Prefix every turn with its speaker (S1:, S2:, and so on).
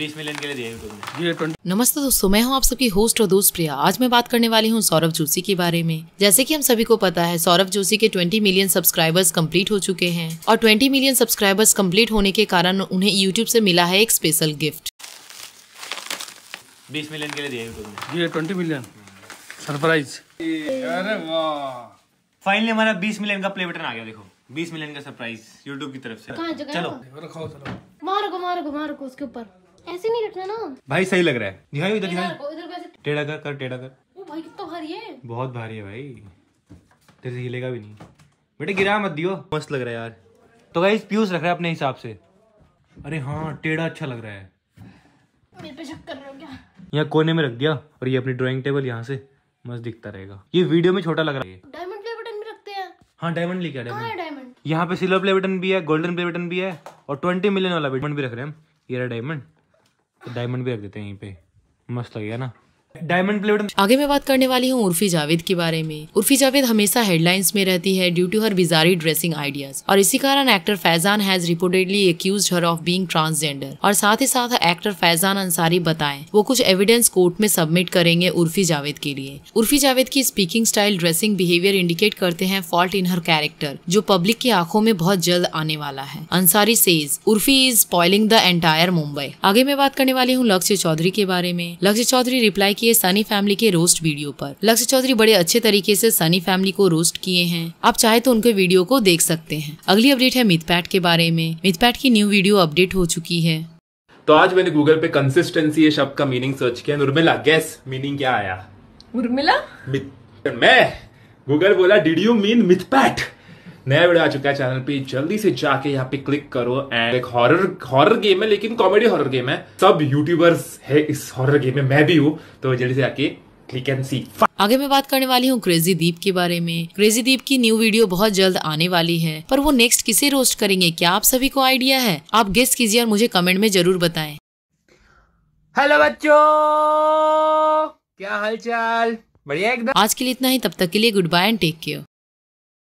S1: million के लिए दिया
S2: नमस्ते दोस्तों मैं हूं आप सबकी होस्ट और दोस्त प्रिया आज मैं बात करने वाली हूं सौरभ जोशी के बारे में जैसे कि हम सभी को पता है सौरभ जोशी के 20 मिलियन सब्सक्राइबर्स कंप्लीट हो चुके हैं और 20 मिलियन सब्सक्राइबर्स कंप्लीट होने के कारण उन्हें यूट्यूब से मिला है एक स्पेशल
S1: गिफ्ट बीस मिलियन के लिए दिया ट्वेंटी मिलियन सरप्राइज फाइनली हमारा बीस मिलियन का प्ले बटन आ गया देखो बीस मिलियन का सरप्राइज यूट्यूब की तरफ से चलो मारो मारो मारो उसके ऊपर ऐसे नहीं रखना ना भाई सही लग रहा है दिखाई तो, इधर दिखाई टेढ़ा कर कर टेढ़ा कर ओ भाई कितना तो भारी है बहुत भारी है भाई तेरे से हिलेगा भी नहीं बेटे गिरा मत दियो मस्त लग रहा है यार तो भाई पीयूष रख रहा है अपने हिसाब से अरे हाँ टेढ़ा अच्छा लग रहा है यहाँ कोने में रख दिया और ये अपनी ड्राइंग टेबल यहाँ से मस्त दिखता रहेगा ये वीडियो में छोटा लग रहा है हाँ डायमंड लिखा है डायमंड यहाँ पे सिल्वर प्ले बटन भी है गोल्डन प्ले बटन भी है और ट्वेंटी मिलियन वाला बटन भी रख रहे हैं ये रहा डायमंड डायमंड तो भी रख देते हैं यहीं पे मस्त लग गया ना
S2: डायमंड प्लेट आगे मैं बात करने वाली हूँ उर्फी जावेद के बारे में उर्फी जावेद हमेशा हेडलाइंस में रहती है due to her bizarre dressing ideas और इसी कारण actor Faizan has reportedly accuse her of being transgender और साथ ही साथ एक्टर फैजान अंसारी बताएं वो कुछ एविडेंस कोर्ट में सबमिट करेंगे उर्फी जावेद के लिए उर्फी जावेद की speaking style dressing behaviour indicate करते हैं फॉल्ट इन हर कैरेक्टर जो पब्लिक की आंखों में बहुत जल्द आने वाला है Ansari says Urfi is spoiling the entire Mumbai आगे मैं बात करने वाली हूँ लक्ष्य चौधरी के बारे में लक्ष्य चौधरी रिप्लाई की किए सनी फैमिली के रोस्ट वीडियो पर लक्ष्य चौधरी बड़े अच्छे तरीके से सनी फैमिली को रोस्ट किए हैं आप चाहे तो उनके वीडियो को देख सकते हैं अगली अपडेट है मिथपैट के बारे में मिथपैट की न्यू वीडियो अपडेट हो चुकी है
S3: तो आज मैंने गूगल पे कंसिस्टेंसी शब्द का मीनिंग सर्च किया उर्मिला गैस मीनिंग क्या आया उर्मिला मैं गूगल बोला डिड यू मीन मिथपैट नया वीडियो आ चुका है चैनल पे जल्दी से जाके यहाँ पे क्लिक करो एंड एक हॉरर हॉरर गेम है लेकिन कॉमेडी हॉरर गेम है सब यूट्यूबर्स है इस हॉरर गेम में मैं भी हूँ तो जल्दी से आके क्लिक एंड सी
S2: आगे मैं बात करने वाली हूँ क्रेजी दीप के बारे में क्रेजी दीप की न्यू वीडियो बहुत जल्द आने वाली है पर वो नेक्स्ट किसे रोस्ट करेंगे क्या आप सभी को आइडिया है आप गेस्ट कीजिए और मुझे कमेंट में जरूर बताए हेलो बच्चो क्या चाल बढ़िया एकदम आज के लिए इतना ही तब तक के लिए good bye and take care